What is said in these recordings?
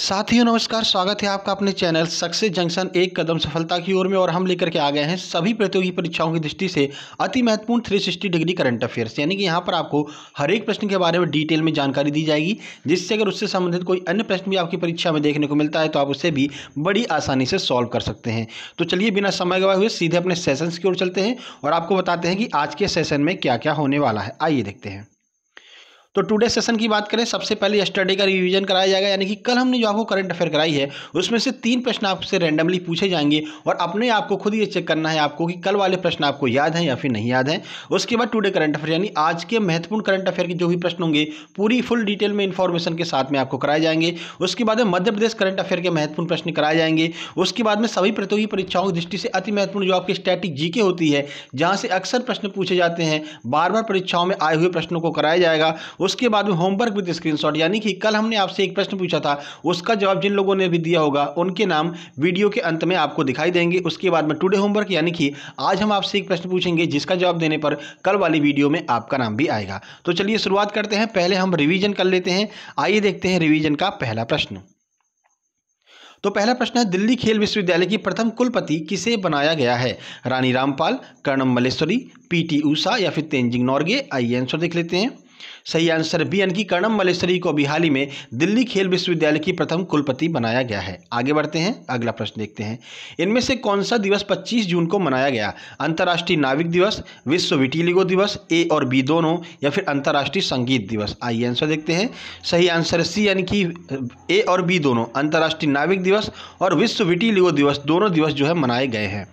साथियों नमस्कार स्वागत है आपका अपने चैनल सक्सेस जंक्शन एक कदम सफलता की ओर में और हम लेकर के आ गए हैं सभी प्रतियोगी परीक्षाओं की दृष्टि से अति महत्वपूर्ण 360 डिग्री करंट अफेयर्स यानी कि यहाँ पर आपको हर एक प्रश्न के बारे में डिटेल में जानकारी दी जाएगी जिससे अगर उससे संबंधित कोई अन्य प्रश्न भी आपकी परीक्षा में देखने को मिलता है तो आप उसे भी बड़ी आसानी से सॉल्व कर सकते हैं तो चलिए बिना समय गवाए हुए सीधे अपने सेशन की ओर चलते हैं और आपको बताते हैं कि आज के सेशन में क्या क्या होने वाला है आइए देखते हैं तो टुडे सेशन की बात करें सबसे पहले स्टडी का रिवीजन कराया जाएगा यानी कि कल हमने जो आपको करंट अफेयर कराई है उसमें से तीन प्रश्न आपसे रैंडमली पूछे जाएंगे और अपने आप को खुद ये चेक करना है आपको कि कल वाले प्रश्न आपको याद हैं या फिर नहीं याद हैं उसके बाद टुडे करंट अफेयर यानी आज के महत्वपूर्ण करंट अफेयर के जो भी प्रश्न होंगे पूरी फुल डिटेल में इन्फॉर्मेशन के साथ में आपको कराए जाएंगे उसके बाद मध्य प्रदेश करंट अफेयर के महत्वपूर्ण प्रश्न कराए जाएंगे उसके बाद में सभी प्रतियोगी परीक्षाओं की दृष्टि से अति महत्वपूर्ण जो आपकी स्टैटिक जीके होती है जहाँ से अक्सर प्रश्न पूछे जाते हैं बार बार परीक्षाओं में आए हुए प्रश्नों को कराया जाएगा उसके बाद में होमवर्क विद स्क्रीनशॉट यानी कि कल हमने आपसे एक प्रश्न पूछा था उसका जवाब जिन लोगों ने भी दिया होगा उनके नाम वीडियो के अंत में आपको दिखाई देंगे उसके बाद में टुडे होमवर्क यानी कि आज हम आपसे एक प्रश्न पूछेंगे जिसका जवाब देने पर कल वाली वीडियो में आपका नाम भी आएगा तो चलिए शुरुआत करते हैं पहले हम रिविजन कर लेते हैं आइए देखते हैं रिविजन का पहला प्रश्न तो पहला प्रश्न है दिल्ली खेल विश्वविद्यालय की प्रथम कुलपति किसे बनाया गया है रानी रामपाल कर्णम मलेश्वरी पीटी ऊषा या फिर तेंजिंग नॉर्गे आइए आंसर देख लेते हैं सही आंसर बी यानी कि कर्णम मलेश्वरी को अभी हाल ही में दिल्ली खेल विश्वविद्यालय की प्रथम कुलपति बनाया गया है आगे बढ़ते हैं अगला प्रश्न देखते हैं इनमें से कौन सा दिवस 25 जून को मनाया गया अंतर्राष्ट्रीय नाविक दिवस विश्व विटिलिगो दिवस ए और बी दोनों या फिर अंतर्राष्ट्रीय संगीत दिवस आइए आंसर देखते हैं सही आंसर सी यानी कि ए और बी दोनों अंतर्राष्ट्रीय नाविक दिवस और विश्व विटिलिगो दिवस दोनों दिवस जो है मनाए गए हैं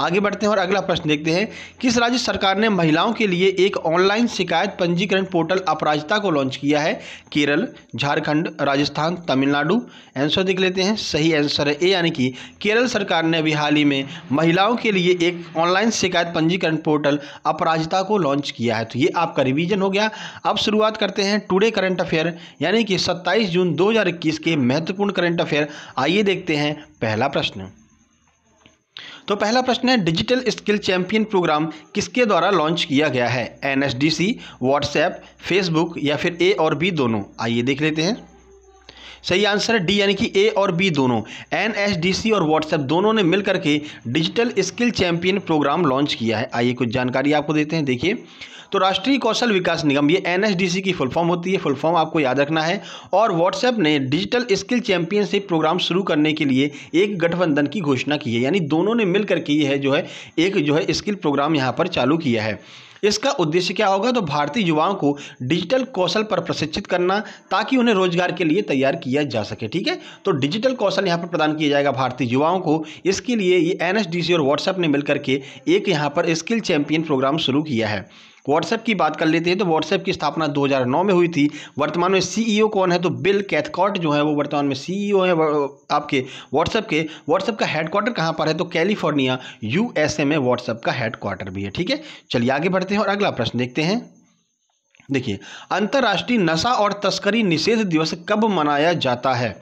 आगे बढ़ते हैं और अगला प्रश्न देखते हैं किस राज्य सरकार ने महिलाओं के लिए एक ऑनलाइन शिकायत पंजीकरण पोर्टल अपराजिता को लॉन्च किया है केरल झारखंड राजस्थान तमिलनाडु आंसर देख लेते हैं सही आंसर है ए यानी कि केरल सरकार ने अभी हाल ही में महिलाओं के लिए एक ऑनलाइन शिकायत पंजीकरण पोर्टल अपराजिता को लॉन्च किया है तो ये आपका रिवीजन हो गया अब शुरुआत करते हैं टूडे करंट अफेयर यानी कि सत्ताईस जून दो के महत्वपूर्ण करंट अफेयर आइए देखते हैं पहला प्रश्न तो पहला प्रश्न है डिजिटल स्किल चैंपियन प्रोग्राम किसके द्वारा लॉन्च किया गया है N S D C WhatsApp Facebook या फिर ए और बी दोनों आइए देख लेते हैं सही आंसर है डी यानी कि ए और बी दोनों एन एस डी सी और व्हाट्सएप दोनों ने मिलकर के digital skill champion programme launch किया है आइए कुछ जानकारी आपको देते हैं देखिए तो राष्ट्रीय कौशल विकास निगम ये एन की फुल फॉर्म होती है फुल फॉर्म आपको याद रखना है और व्हाट्सएप ने डिजिटल स्किल चैंपियनशिप प्रोग्राम शुरू करने के लिए एक गठबंधन की घोषणा की है यानी दोनों ने मिलकर की है जो है एक जो है स्किल प्रोग्राम यहाँ पर चालू किया है इसका उद्देश्य क्या होगा तो भारतीय युवाओं को डिजिटल कौशल पर प्रशिक्षित करना ताकि उन्हें रोजगार के लिए तैयार किया जा सके ठीक है तो डिजिटल कौशल यहाँ पर प्रदान किया जाएगा भारतीय युवाओं को इसके लिए ये एनएसडीसी और व्हाट्सएप ने मिलकर के एक यहाँ पर स्किल चैंपियन प्रोग्राम शुरू किया है व्हाट्सएप की बात कर लेते हैं तो व्हाट्सएप की स्थापना 2009 में हुई थी वर्तमान में सीईओ e कौन है तो बिल कैथकॉट जो है वो वर्तमान में सीईओ e है आपके व्हाट्सएप के व्हाट्सएप का हेडक्वार्टर कहाँ पर है तो कैलिफोर्निया यूएसए में व्हाट्सएप का हेडक्वार्टर भी है ठीक है चलिए आगे बढ़ते हैं और अगला प्रश्न देखते हैं देखिए अंतर्राष्ट्रीय नशा और तस्करी निषेध दिवस कब मनाया जाता है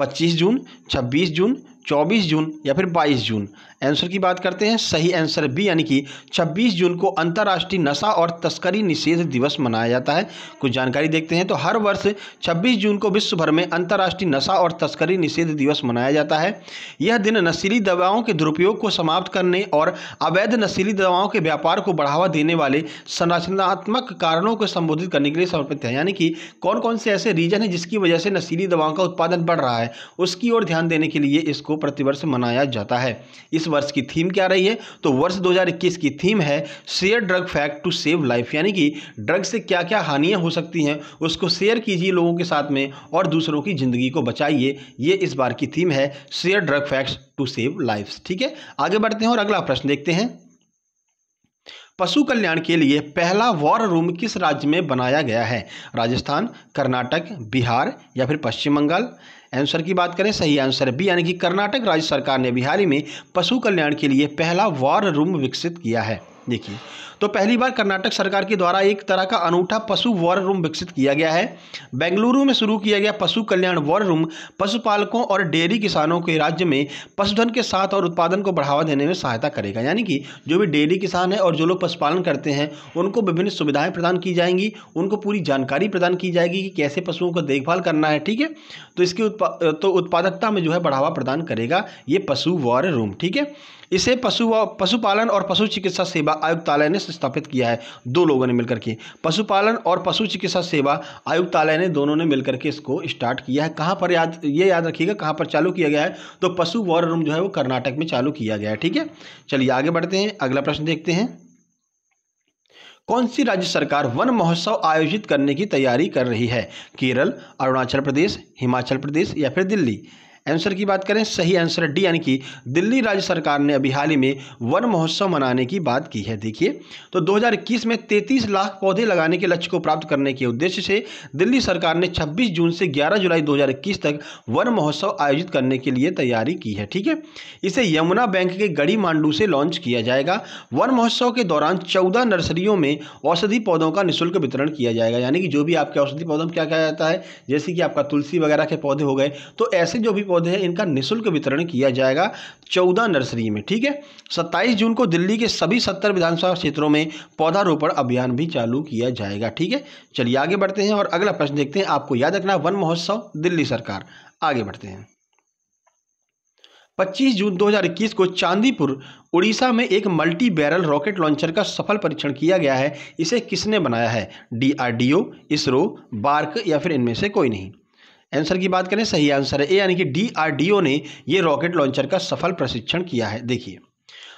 25 जून 26 जून 24 जून या फिर 22 जून आंसर की बात करते हैं सही आंसर बी यानी कि 26 जून को अंतर्राष्ट्रीय नशा और तस्करी निषेध दिवस मनाया जाता है कुछ जानकारी देखते हैं तो हर वर्ष 26 जून को विश्व भर में अंतर्राष्ट्रीय नशा और तस्करी निषेध दिवस मनाया जाता है यह दिन नशीली दवाओं के दुरुपयोग को समाप्त करने और अवैध नशीली दवाओं के व्यापार को बढ़ावा देने वाले संरचनात्मक कारणों को संबोधित करने के लिए समर्पित है यानी कि कौन कौन से ऐसे रीजन है जिसकी वजह से नशीली दवाओं का उत्पादन बढ़ रहा है उसकी ओर ध्यान देने के लिए इसको प्रतिवर्ष मनाया जाता है इस वर्ष की थीम क्या रही है तो वर्ष 2021 की थीम है share drug fact to save life यानी कि ड्रग से क्या क्या हानियाँ हो सकती हैं उसको शेयर कीजिए लोगों के साथ में और दूसरों की ज़िंदगी को बचाइए ये इस बार की थीम है share drug fact to save life ठीक है आगे बढ़ते हैं और अगला प्रश्न देखते हैं पशु कल्याण के लिए पहला वॉर रूम किस राज्य में बनाया गया है राजस्थान कर्नाटक बिहार या फिर पश्चिम बंगाल आंसर की बात करें सही आंसर बी यानी कि कर्नाटक राज्य सरकार ने बिहारी में पशु कल्याण के लिए पहला वार रूम विकसित किया है देखिए तो पहली बार कर्नाटक सरकार के द्वारा एक तरह का अनूठा पशु वॉर रूम विकसित किया गया है बेंगलुरु में शुरू किया गया पशु कल्याण वॉर रूम पशुपालकों और डेयरी किसानों के राज्य में पशुधन के साथ और उत्पादन को बढ़ावा देने में सहायता करेगा यानी कि जो भी डेयरी किसान है और जो लोग पशुपालन करते हैं उनको विभिन्न सुविधाएं प्रदान की जाएंगी उनको पूरी जानकारी प्रदान की जाएगी कि कैसे पशुओं को देखभाल करना है ठीक है तो इसके उत्पा, तो उत्पादकता में जो है बढ़ावा प्रदान करेगा ये पशु वॉर रूम ठीक है इसे पशु पशुपालन और पशु चिकित्सा सेवा आयुक्तालय ने स्थापित किया है दो लोगों ने मिलकर के पशुपालन और पशु चिकित्सा सेवा आयुक्तालय ने दोनों ने मिलकर के इसको स्टार्ट किया है कहाँ पर याद ये याद रखिएगा कहाँ पर चालू किया गया है तो पशु वॉर रूम जो है वो कर्नाटक में चालू किया गया है ठीक है चलिए आगे बढ़ते हैं अगला प्रश्न देखते हैं कौन सी राज्य सरकार वन महोत्सव आयोजित करने की तैयारी कर रही है केरल अरुणाचल प्रदेश हिमाचल प्रदेश या फिर दिल्ली आंसर की बात करें सही आंसर डी यानी कि दिल्ली राज्य सरकार ने अभी हाल ही में वन महोत्सव मनाने की बात की है देखिए तो 2021 में 33 लाख पौधे लगाने के लक्ष्य को प्राप्त करने के उद्देश्य से दिल्ली सरकार ने 26 जून से 11 जुलाई 2021 तक वन महोत्सव आयोजित करने के लिए तैयारी की है ठीक है इसे यमुना बैंक के गढ़ी मांडू से लॉन्च किया जाएगा वन महोत्सव के दौरान चौदह नर्सरियों में औषधि पौधों का निःशुल्क वितरण किया जाएगा यानी कि जो भी आपके औषधि पौधों में क्या किया जाता है जैसे कि आपका तुलसी वगैरह के पौधे हो गए तो ऐसे जो भी पौधे हैं इनका निःशुल्क वितरण किया जाएगा चौदह नर्सरी में ठीक है सत्ताईस जून को दिल्ली के सभी सत्तर विधानसभा क्षेत्रों में पौधारोपण अभियान भी चालू किया जाएगा ठीक है चलिए आगे बढ़ते हैं और अगला प्रश्न देखते हैं आपको याद रखना वन महोत्सव दिल्ली सरकार आगे बढ़ते हैं 25 जून 2021 को चांदीपुर उड़ीसा में एक मल्टी बैरल रॉकेट लॉन्चर का सफल परीक्षण किया गया है इसे किसने बनाया है डीआरडीओ इसरो बार्क या फिर इनमें से कोई नहीं आंसर की बात करें सही आंसर है ए यानी कि डी ने ये रॉकेट लॉन्चर का सफल प्रशिक्षण किया है देखिए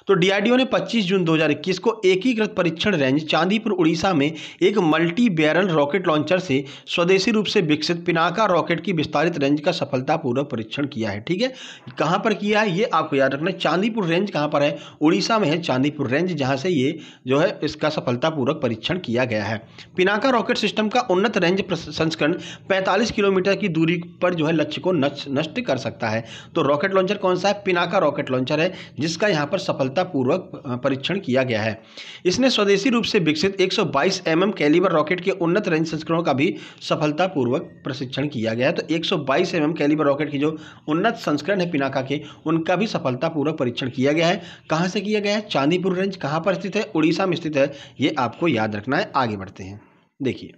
तो डीआरडीओ ने 25 जून 2021 को एकीकृत परीक्षण रेंज चांदीपुर उड़ीसा में एक मल्टी बैरल रॉकेट लॉन्चर से स्वदेशी रूप से विकसित पिनाका रॉकेट की विस्तारित रेंज का सफलतापूर्वक परीक्षण किया है ठीक है कहाँ पर किया है ये आपको याद रखना चांदीपुर रेंज कहाँ पर है उड़ीसा में है चांदीपुर रेंज जहाँ से ये जो है इसका सफलतापूर्वक परीक्षण किया गया है पिनाका रॉकेट सिस्टम का उन्नत रेंज संस्करण पैंतालीस किलोमीटर की दूरी पर जो है लक्ष्य को नष्ट कर सकता है तो रॉकेट लॉन्चर कौन सा है पिनाका रॉकेट लॉन्चर है जिसका यहाँ पर सफलता सफलतापूर्वक परीक्षण किया गया है इसने स्वदेशी रूप से विकसित 122 एमएम कैलिबर रॉकेट के उन्नत रेंज संस्करणों का भी सफलतापूर्वक प्रशिक्षण किया गया है तो 122 एम कैलिबर रॉकेट के जो उन्नत संस्करण है पिनाका के उनका भी सफलतापूर्वक परीक्षण किया गया है कहाँ से किया गया है चांदीपुर रेंज कहाँ पर स्थित है उड़ीसा में स्थित है ये आपको याद रखना है आगे बढ़ते हैं देखिए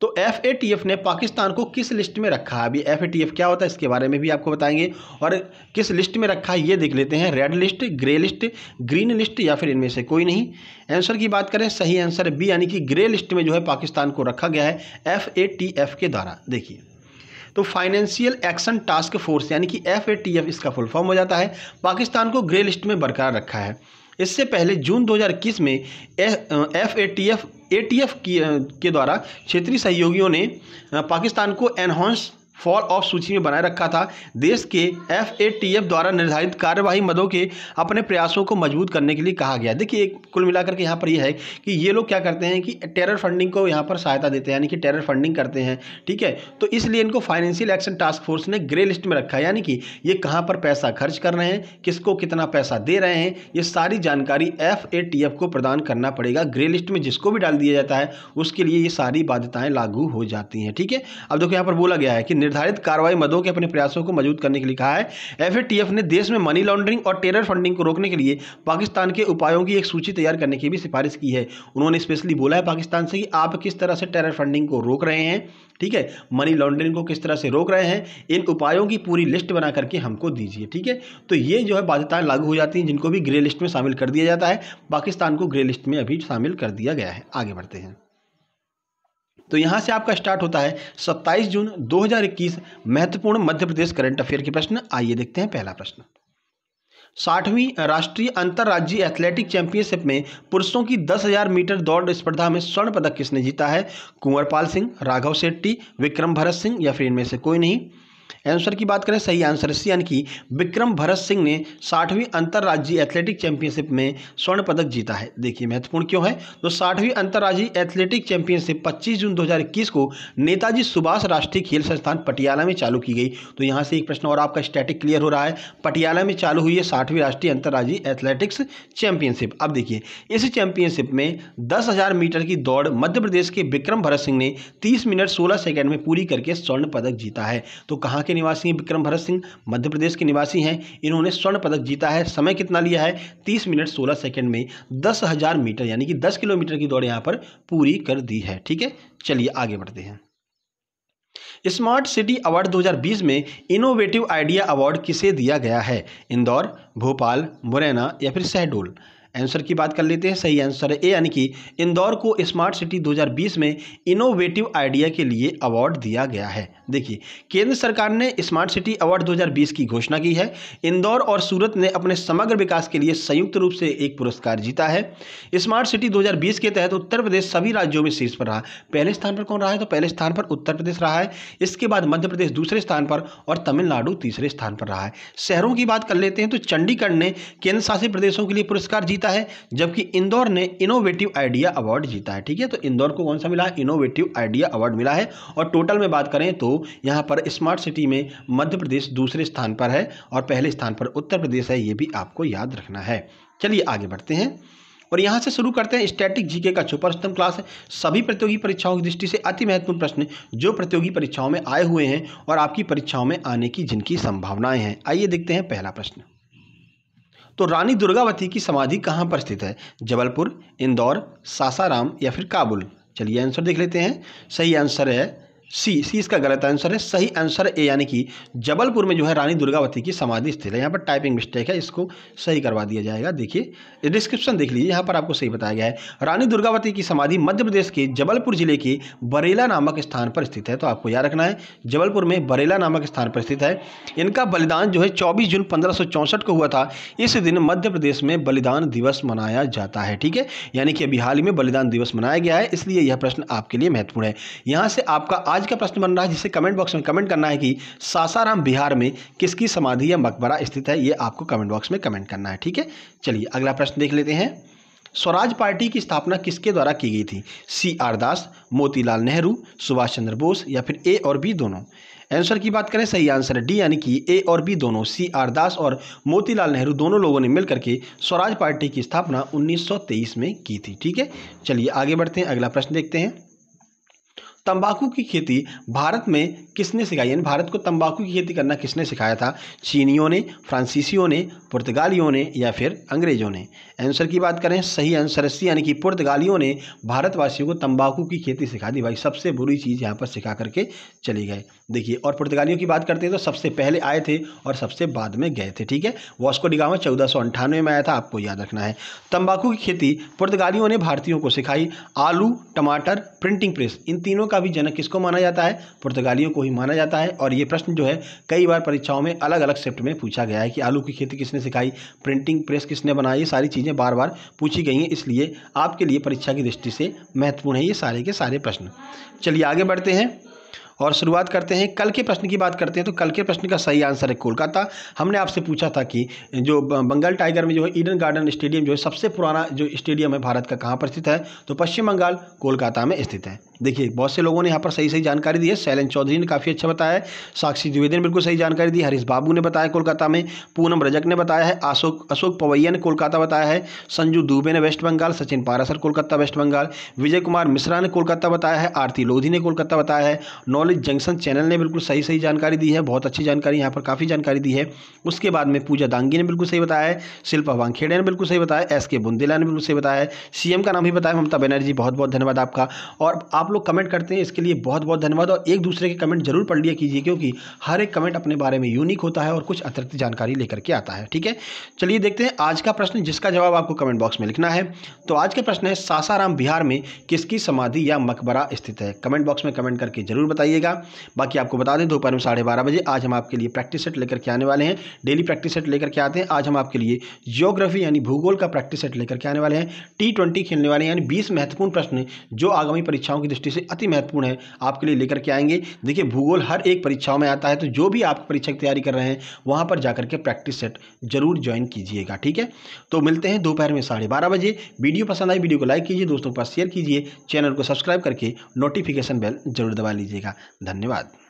तो एफ ने पाकिस्तान को किस लिस्ट में रखा है अभी एफ क्या होता है इसके बारे में भी आपको बताएंगे और किस लिस्ट में रखा है ये देख लेते हैं red list grey list green list या फिर इनमें से कोई नहीं आंसर की बात करें सही आंसर बी यानी कि ग्रे लिस्ट में जो है पाकिस्तान को रखा गया है एफ के द्वारा देखिए तो फाइनेंशियल एक्शन टास्क फोर्स यानी कि एफ इसका फुल फॉर्म हो जाता है पाकिस्तान को ग्रे लिस्ट में बरकरार रखा है इससे पहले जून 2021 में F A T F FATF के द्वारा क्षेत्रीय सहयोगियों ने पाकिस्तान को एनहांस फॉल ऑफ सूची में बनाए रखा था देश के एफ द्वारा निर्धारित कार्यवाही मदों के अपने प्रयासों को मजबूत करने के लिए कहा गया देखिए एक कुल मिलाकर के यहाँ पर यह है कि ये लोग क्या करते हैं कि टेरर फंडिंग को यहाँ पर सहायता देते हैं यानी कि टेरर फंडिंग करते हैं ठीक है तो इसलिए इनको फाइनेंशियल एक्शन टास्क फोर्स ने ग्रे लिस्ट में रखा है यानी कि ये कहाँ पर पैसा खर्च कर रहे हैं किसको कितना पैसा दे रहे हैं ये सारी जानकारी एफ को प्रदान करना पड़ेगा ग्रे लिस्ट में जिसको भी डाल दिया जाता है उसके लिए ये सारी बाध्यताएँ लागू हो जाती हैं ठीक है अब देखो यहाँ पर बोला गया है कि निर्धारित कार्रवाई मदों के अपने प्रयासों को मजबूत करने के लिए कहा है एफ ने देश में मनी लॉन्ड्रिंग और टेरर फंडिंग को रोकने के लिए पाकिस्तान के उपायों की एक सूची तैयार करने की भी सिफारिश की है उन्होंने स्पेशली बोला है पाकिस्तान से कि आप किस तरह से टेरर फंडिंग को रोक रहे हैं ठीक है मनी लॉन्ड्रिंग को किस तरह से रोक रहे हैं इन उपायों की पूरी लिस्ट बना करके हमको दीजिए ठीक है तो ये जो है बाध्यताएं लागू हो जाती हैं जिनको भी ग्रे लिस्ट में शामिल कर दिया जाता है पाकिस्तान को ग्रे लिस्ट में अभी शामिल कर दिया गया है आगे बढ़ते हैं तो यहाँ से आपका स्टार्ट होता है 27 जून 2021 महत्वपूर्ण मध्य प्रदेश करंट अफेयर के प्रश्न आइए देखते हैं पहला प्रश्न साठवीं राष्ट्रीय अंतर्राज्यीय एथलेटिक चैंपियनशिप में पुरुषों की 10,000 मीटर दौड़ स्पर्धा में स्वर्ण पदक किसने जीता है कुंवरपाल सिंह राघव शेट्टी विक्रम भरत सिंह या फिर इनमें से कोई नहीं आंसर की बात करें सही आंसर सी यानी कि विक्रम भरत सिंह ने साठवीं अंतर्राज्यीय एथलेटिक चैंपियनशिप में स्वर्ण पदक जीता है देखिए महत्वपूर्ण क्यों है तो साठवीं अंतर्राज्यीय एथलेटिक चैंपियनशिप 25 जून 2021 को नेताजी सुभाष राष्ट्रीय खेल संस्थान पटियाला में चालू की गई तो यहाँ से एक प्रश्न और आपका स्टैटिक क्लियर हो रहा है पटियाला में चालू हुई है साठवीं राष्ट्रीय अंतर्राज्यीय एथलेटिक्स चैंपियनशिप अब देखिए इस चैंपियनशिप में दस मीटर की दौड़ मध्य प्रदेश के विक्रम भरत सिंह ने तीस मिनट सोलह सेकेंड में पूरी करके स्वर्ण पदक जीता है तो कहाँ के निवासी हैं विक्रम भरत सिंह मध्य प्रदेश के निवासी हैं इन्होंने स्वर्ण पदक जीता है समय कितना लिया है तीस मिनट सोलह सेकेंड में दस हज़ार मीटर यानी कि दस किलोमीटर की दौड़ यहाँ पर पूरी कर दी है ठीक है चलिए आगे बढ़ते हैं स्मार्ट सिटी अवार्ड 2020 में इनोवेटिव आइडिया अवार्ड किसे दिया गया है इंदौर भोपाल मुरैना या फिर शहडोल आंसर की बात कर लेते हैं सही आंसर है ए यानी कि इंदौर को स्मार्ट सिटी 2020 में इनोवेटिव आइडिया के लिए अवार्ड दिया गया है देखिए केंद्र सरकार ने स्मार्ट सिटी अवार्ड 2020 की घोषणा की है इंदौर और सूरत ने अपने समग्र विकास के लिए संयुक्त रूप से एक पुरस्कार जीता है स्मार्ट सिटी 2020 के तहत उत्तर प्रदेश सभी राज्यों में शीर्ष पर रहा पहले स्थान पर कौन रहा है तो पहले स्थान पर उत्तर प्रदेश रहा है इसके बाद मध्य प्रदेश दूसरे स्थान पर और तमिलनाडु तीसरे स्थान पर रहा है शहरों की बात कर लेते हैं तो चंडीगढ़ ने केंद्र शासित प्रदेशों के लिए पुरस्कार जीता जीता है जबकि इंदौर ने इनोवेटिव आइडिया अवार्ड जीता है ठीक है तो इंदौर को कौन सा मिला है इनोवेटिव आइडिया अवार्ड मिला है और टोटल में बात करें तो यहाँ पर स्मार्ट सिटी में मध्य प्रदेश दूसरे स्थान पर है और पहले स्थान पर उत्तर प्रदेश है ये भी आपको याद रखना है चलिए आगे बढ़ते हैं और यहाँ से शुरू करते हैं स्टैटिक जीके का सुपर स्तम क्लास है सभी प्रतियोगी परीक्षाओं की दृष्टि से अति महत्वपूर्ण प्रश्न जो प्रतियोगी परीक्षाओं में आए हुए हैं और आपकी परीक्षाओं में आने की जिनकी संभावनाएं हैं आइए देखते हैं पहला प्रश्न तो रानी दुर्गावती की समाधि कहाँ पर स्थित है जबलपुर इंदौर सासाराम या फिर काबुल चलिए आंसर देख लेते हैं सही आंसर है सी सी इसका गलत आंसर है सही आंसर ए यानी कि जबलपुर में जो है रानी दुर्गावती की समाधि स्थित है यहाँ पर टाइपिंग मिस्टेक है इसको सही करवा दिया जाएगा देखिए डिस्क्रिप्शन देख लीजिए यहाँ पर आपको सही बताया गया है रानी दुर्गावती की समाधि मध्य प्रदेश के जबलपुर जिले के बरेला नामक स्थान पर स्थित है तो आपको याद रखना है जबलपुर में बरेला नामक स्थान पर स्थित है इनका बलिदान जो है चौबीस जून पंद्रह को हुआ था इस दिन मध्य प्रदेश में बलिदान दिवस मनाया जाता है ठीक है यानी कि अभी हाल ही में बलिदान दिवस मनाया गया है इसलिए यह प्रश्न आपके लिए महत्वपूर्ण है यहाँ से आपका आज आज का प्रश्न बन रहा है जिसे कमेंट बॉक्स में कमेंट करना है कि सासाराम बिहार में किसकी समाधि या मकबरा स्थित है ये आपको कमेंट बॉक्स में कमेंट करना है ठीक है चलिए अगला प्रश्न देख लेते हैं स्वराज पार्टी की स्थापना किसके द्वारा की गई थी सी आर दास मोतीलाल नेहरू सुभाष चंद्र बोस या फिर ए और बी दोनों आंसर की बात करें सही आंसर डी यानी कि ए और बी दोनों सी आर दास और मोतीलाल नेहरू दोनों लोगों ने मिलकर के स्वराज पार्टी की स्थापना 1923 में की थी ठीक है चलिए आगे बढ़ते हैं अगला प्रश्न देखते हैं तंबाकू की खेती भारत में किसने सिखाई यानी भारत को तंबाकू की खेती करना किसने सिखाया था चीनियों ने फ्रांसीसियों ने पुर्तगालियों ने या फिर अंग्रेजों ने आंसर की बात करें सही आंसर सी यानी कि पुर्तगालियों ने भारतवासियों को तंबाकू की खेती सिखा दी भाई सबसे बुरी चीज़ यहाँ पर सिखा करके चले गए देखिए और पुर्तगालियों की बात करते हैं तो सबसे पहले आए थे और सबसे बाद में गए थे ठीक है वॉस्को डिगामा चौदह में आया था आपको याद रखना है तंबाकू की खेती पुर्तगालियों ने भारतीयों को सिखाई आलू टमाटर प्रिंटिंग प्रेस इन तीनों का भी जनक किसको माना जाता है पुर्तगालियों को ही माना जाता है और ये प्रश्न जो है कई बार परीक्षाओं में अलग अलग सेप्ट में पूछा गया है कि आलू की खेती किसने सिखाई प्रिंटिंग प्रेस किसने बनाई ये सारी चीज़ें बार बार पूछी गई हैं इसलिए आपके लिए परीक्षा की दृष्टि से महत्वपूर्ण है ये सारे के सारे प्रश्न चलिए आगे बढ़ते हैं और शुरुआत करते हैं कल के प्रश्न की बात करते हैं तो कल के प्रश्न का सही आंसर है कोलकाता हमने आपसे पूछा था कि जो बंगाल टाइगर में जो है ईडन गार्डन स्टेडियम जो है सबसे पुराना जो स्टेडियम है भारत का कहाँ पर स्थित है तो पश्चिम बंगाल कोलकाता में स्थित है देखिए बहुत से लोगों ने यहाँ पर सही सही जानकारी दी है शैलन चौधरी ने काफ़ी अच्छा बताया है साक्षी द्विवेदी ने बिल्कुल सही जानकारी दी हरीश बाबू ने बताया कोलकाता में पूनम रजक ने बताया है अशोक अशोक पवैया ने कोलकाता बताया है संजू दुबे ने वेस्ट बंगाल सचिन पारासर कोलकाता वेस्ट बंगाल विजय कुमार मिश्रा ने कोलकाता बताया है आरती लोधी ने कोलकाता बताया है नॉलेज जंक्शन चैनल ने बिल्कुल सही सही जानकारी दी है बहुत अच्छी जानकारी यहाँ पर काफ़ी जानकारी दी है उसके बाद में पूजा दांगी ने बिल्कुल सही बताया है शिल्पा वांगखेड़े ने बिल्कुल सही बताया एस के बुंदेला ने बिल्कुल सही बताया है सीएम का नाम भी बताया ममता बनर्जी बहुत बहुत धन्यवाद आपका और आप आप लोग कमेंट करते हैं इसके लिए बहुत बहुत धन्यवाद और एक दूसरे के कमेंट जरूर पढ़ लिया कीजिए क्योंकि हर एक कमेंट अपने बारे में यूनिक होता है और कुछ अतिरिक्त जानकारी लेकर के आता है ठीक है चलिए देखते हैं आज का प्रश्न जिसका जवाब आपको कमेंट बॉक्स में लिखना है तो आज का प्रश्न है सासाराम बिहार में किसकी समाधि या मकबरा स्थित है कमेंट बॉक्स में कमेंट करके जरूर बताइएगा बाकी आपको बता दें दोपहर में साढ़े बारह बजे आज हम आपके लिए प्रैक्टिस सेट लेकर के आने वाले हैं डेली प्रैक्टिस सेट लेकर के आते हैं आज हम आपके लिए जियोग्राफी यानी भूगोल का प्रैक्टिस सेट लेकर के आने वाले हैं टी खेलने वाले यानी बीस महत्वपूर्ण प्रश्न जो आगामी परीक्षाओं की दृष्टि से अति महत्वपूर्ण है आपके लिए लेकर के आएंगे देखिए भूगोल हर एक परीक्षाओं में आता है तो जो भी आप परीक्षा की तैयारी कर रहे हैं वहाँ पर जाकर के प्रैक्टिस सेट जरूर ज्वाइन कीजिएगा ठीक है तो मिलते हैं दोपहर में साढ़े बारह बजे वीडियो पसंद आई वीडियो को लाइक कीजिए दोस्तों के पास शेयर कीजिए चैनल को सब्सक्राइब करके नोटिफिकेशन बेल जरूर दबा लीजिएगा धन्यवाद